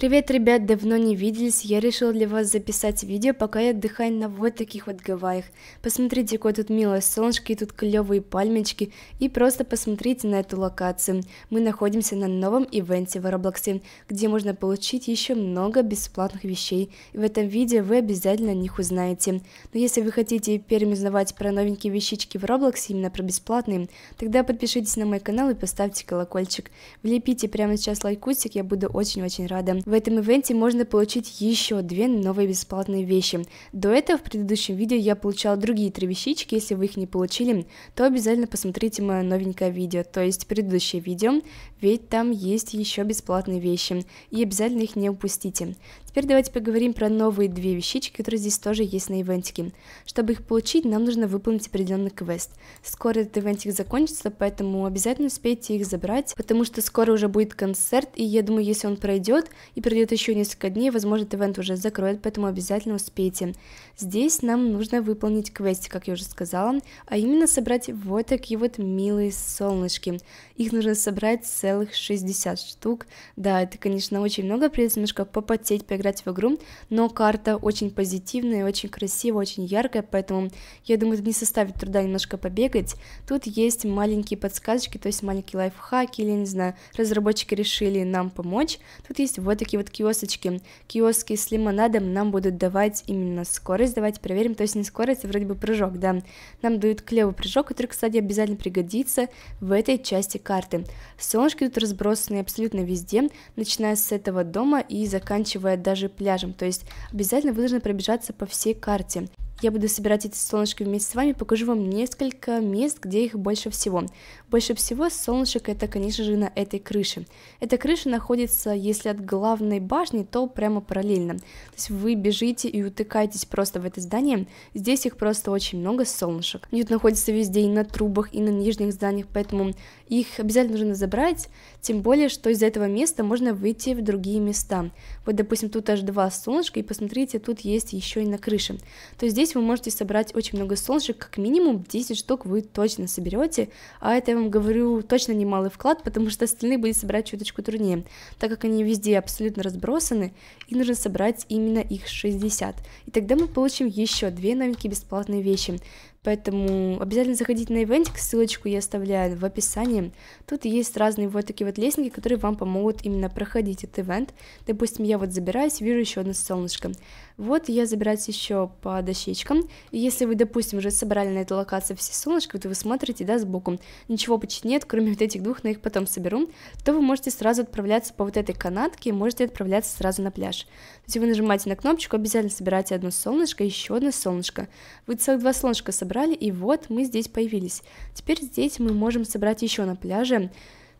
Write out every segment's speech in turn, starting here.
Привет, ребят, давно не виделись. Я решила для вас записать видео, пока я отдыхаю на вот таких вот Гаваях. Посмотрите, какое тут милое солнышко, и тут клевые пальмечки И просто посмотрите на эту локацию. Мы находимся на новом ивенте в Роблоксе, где можно получить еще много бесплатных вещей. И в этом видео вы обязательно о них узнаете. Но если вы хотите первым узнавать про новенькие вещички в Роблоксе, именно про бесплатные, тогда подпишитесь на мой канал и поставьте колокольчик. Влепите прямо сейчас лайкусик, я буду очень-очень рада. В этом ивенте можно получить еще две новые бесплатные вещи. До этого в предыдущем видео я получал другие три вещички, если вы их не получили, то обязательно посмотрите мое новенькое видео, то есть предыдущее видео, ведь там есть еще бесплатные вещи, и обязательно их не упустите. Теперь давайте поговорим про новые две вещички, которые здесь тоже есть на ивентике. Чтобы их получить, нам нужно выполнить определенный квест. Скоро этот ивентик закончится, поэтому обязательно успейте их забрать, потому что скоро уже будет концерт, и я думаю, если он пройдет и пройдет еще несколько дней, возможно, этот ивент уже закроет, поэтому обязательно успейте. Здесь нам нужно выполнить квест, как я уже сказала, а именно собрать вот такие вот милые солнышки. Их нужно собрать с целых 60 штук. Да, это, конечно, очень много, придется немножко попотеть, поиграть в игру, но карта очень позитивная, очень красивая, очень яркая, поэтому, я думаю, это не составит труда немножко побегать. Тут есть маленькие подсказочки, то есть маленькие лайфхаки, или, не знаю, разработчики решили нам помочь. Тут есть вот такие вот киосочки. Киоски с лимонадом нам будут давать именно скорость, давайте проверим, то есть не скорость, а вроде бы прыжок, да. Нам дают клевый прыжок, который, кстати, обязательно пригодится в этой части карты. Солнышко Камушки тут разбросаны абсолютно везде, начиная с этого дома и заканчивая даже пляжем, то есть обязательно вы должны пробежаться по всей карте. Я буду собирать эти солнышки вместе с вами, покажу вам несколько мест, где их больше всего. Больше всего солнышек это, конечно же, на этой крыше. Эта крыша находится, если от главной башни, то прямо параллельно. То есть вы бежите и утыкаетесь просто в это здание. Здесь их просто очень много солнышек. Они тут находятся везде и на трубах, и на нижних зданиях, поэтому их обязательно нужно забрать, тем более, что из этого места можно выйти в другие места. Вот, допустим, тут аж два солнышка, и посмотрите, тут есть еще и на крыше. То есть здесь Здесь вы можете собрать очень много солнышек, как минимум 10 штук вы точно соберете, а это я вам говорю точно немалый вклад, потому что остальные будет собрать чуточку труднее, так как они везде абсолютно разбросаны, и нужно собрать именно их 60. И тогда мы получим еще две новенькие бесплатные вещи. Поэтому обязательно заходите на ивентик, ссылочку я оставляю в описании. Тут есть разные вот такие вот лестники, которые вам помогут именно проходить этот ивент. Допустим, я вот забираюсь, вижу еще одно солнышко. Вот я забираюсь еще по дощечкам. И если вы, допустим, уже собрали на этой локации все солнышко, то вы смотрите, да, сбоку, ничего почти нет, кроме вот этих двух, но их потом соберу, то вы можете сразу отправляться по вот этой канатке и можете отправляться сразу на пляж. То есть вы нажимаете на кнопочку, обязательно собирайте одно солнышко, еще одно солнышко. Вы целых два солнышка собрали, собрали, и вот мы здесь появились. Теперь здесь мы можем собрать еще на пляже.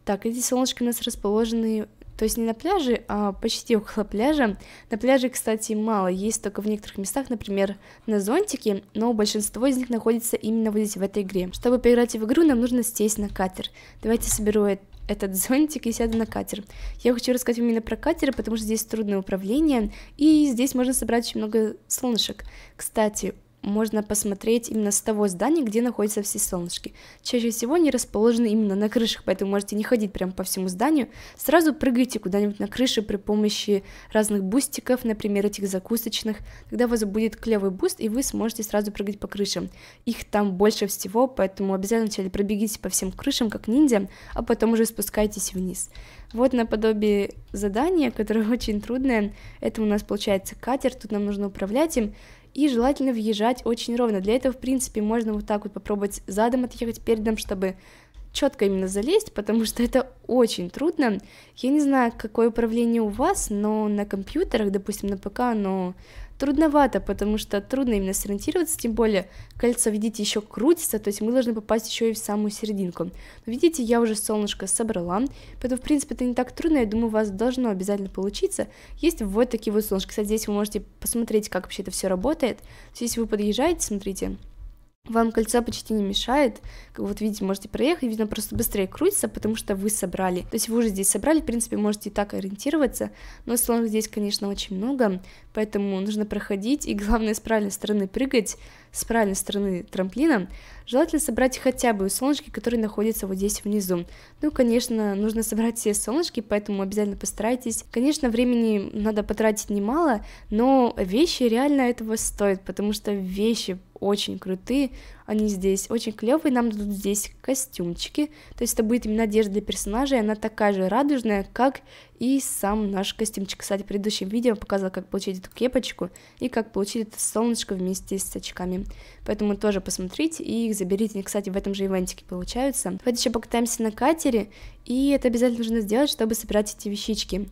Так, эти солнышки у нас расположены, то есть не на пляже, а почти около пляжа. На пляже, кстати, мало, есть только в некоторых местах, например, на зонтике, но большинство из них находится именно вот здесь, в этой игре. Чтобы поиграть в игру, нам нужно сесть на катер. Давайте соберу этот зонтик и сяду на катер. Я хочу рассказать именно про катеры, потому что здесь трудное управление, и здесь можно собрать очень много солнышек. Кстати, можно посмотреть именно с того здания, где находятся все солнышки. Чаще всего они расположены именно на крышах, поэтому можете не ходить прямо по всему зданию, сразу прыгайте куда-нибудь на крыше при помощи разных бустиков, например, этих закусочных, тогда у вас будет клевый буст, и вы сможете сразу прыгать по крышам. Их там больше всего, поэтому обязательно вначале пробегите по всем крышам, как ниндзя, а потом уже спускайтесь вниз. Вот наподобие задания, которое очень трудное, это у нас получается катер, тут нам нужно управлять им, и желательно въезжать очень ровно. Для этого, в принципе, можно вот так вот попробовать задом отъехать передом, чтобы четко именно залезть, потому что это очень трудно. Я не знаю, какое управление у вас, но на компьютерах, допустим, на ПК, оно трудновато, потому что трудно именно сориентироваться, тем более кольцо, видите, еще крутится, то есть мы должны попасть еще и в самую серединку. Но, видите, я уже солнышко собрала, поэтому, в принципе, это не так трудно, я думаю, у вас должно обязательно получиться. Есть вот такие вот солнышки, кстати, здесь вы можете посмотреть, как вообще это все работает. То есть, если вы подъезжаете, смотрите, вам кольцо почти не мешает, вот видите, можете проехать, видно, просто быстрее крутится, потому что вы собрали, то есть вы уже здесь собрали, в принципе, можете и так ориентироваться, но слонов здесь, конечно, очень много, поэтому нужно проходить, и главное, с правильной стороны прыгать, с правильной стороны трамплина, желательно собрать хотя бы солнышки, которые находятся вот здесь внизу, ну, конечно, нужно собрать все солнышки, поэтому обязательно постарайтесь, конечно, времени надо потратить немало, но вещи реально этого стоят, потому что вещи очень крутые, они здесь очень клевые, нам дадут здесь костюмчики, то есть это будет именно одежда для персонажей, она такая же радужная, как и сам наш костюмчик. Кстати, в предыдущем видео я показала, как получить эту кепочку и как получить это солнышко вместе с очками, поэтому тоже посмотрите и их заберите, они, кстати, в этом же ивентике получаются. Давайте еще покатаемся на катере, и это обязательно нужно сделать, чтобы собирать эти вещички.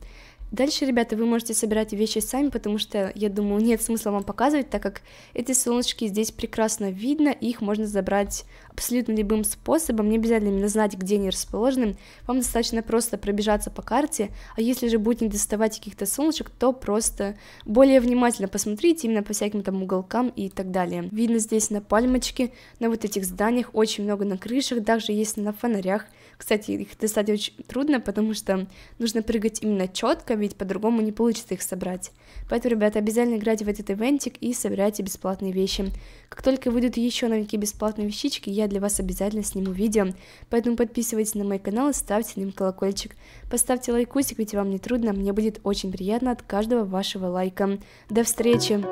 Дальше, ребята, вы можете собирать вещи сами, потому что, я думаю, нет смысла вам показывать, так как эти солнышки здесь прекрасно видно, их можно забрать абсолютно любым способом, не обязательно именно знать, где они расположены, вам достаточно просто пробежаться по карте, а если же будете доставать каких-то солнышек, то просто более внимательно посмотрите именно по всяким там уголкам и так далее. Видно здесь на пальмочке, на вот этих зданиях, очень много на крышах, также есть на фонарях, кстати, их достать очень трудно, потому что нужно прыгать именно четко, ведь по-другому не получится их собрать. Поэтому, ребята, обязательно играйте в этот ивентик и собирайте бесплатные вещи. Как только выйдут еще новенькие бесплатные вещички, я для вас обязательно сниму видео. Поэтому подписывайтесь на мой канал и ставьте на колокольчик. Поставьте лайкусик, ведь вам не трудно, мне будет очень приятно от каждого вашего лайка. До встречи!